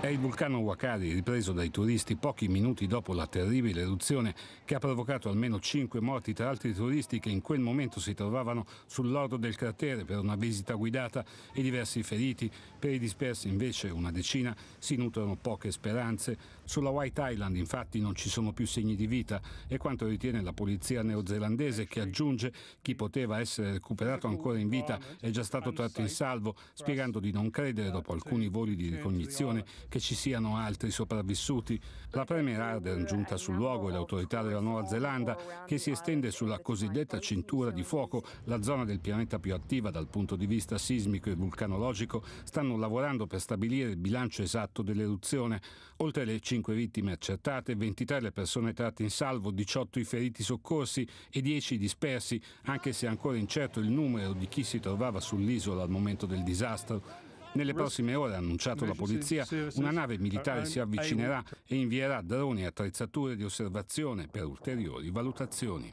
È il vulcano Wakari ripreso dai turisti pochi minuti dopo la terribile eruzione che ha provocato almeno 5 morti tra altri turisti che in quel momento si trovavano sull'ordo del cratere per una visita guidata e diversi feriti. Per i dispersi invece una decina si nutrono poche speranze. Sulla White Island infatti non ci sono più segni di vita e quanto ritiene la polizia neozelandese che aggiunge chi poteva essere recuperato ancora in vita è già stato tratto in salvo spiegando di non credere dopo alcuni voli di ricognizione che ci siano altri sopravvissuti. La Premier Arden, giunta sul luogo, e l'autorità della Nuova Zelanda, che si estende sulla cosiddetta cintura di fuoco, la zona del pianeta più attiva dal punto di vista sismico e vulcanologico, stanno lavorando per stabilire il bilancio esatto dell'eruzione. Oltre alle 5 vittime accertate, 23 le persone tratte in salvo, 18 i feriti soccorsi e 10 i dispersi, anche se è ancora incerto il numero di chi si trovava sull'isola al momento del disastro. Nelle prossime ore, ha annunciato la polizia, una nave militare ah, si ah, avvicinerà e invierà droni e attrezzature di osservazione per ulteriori valutazioni.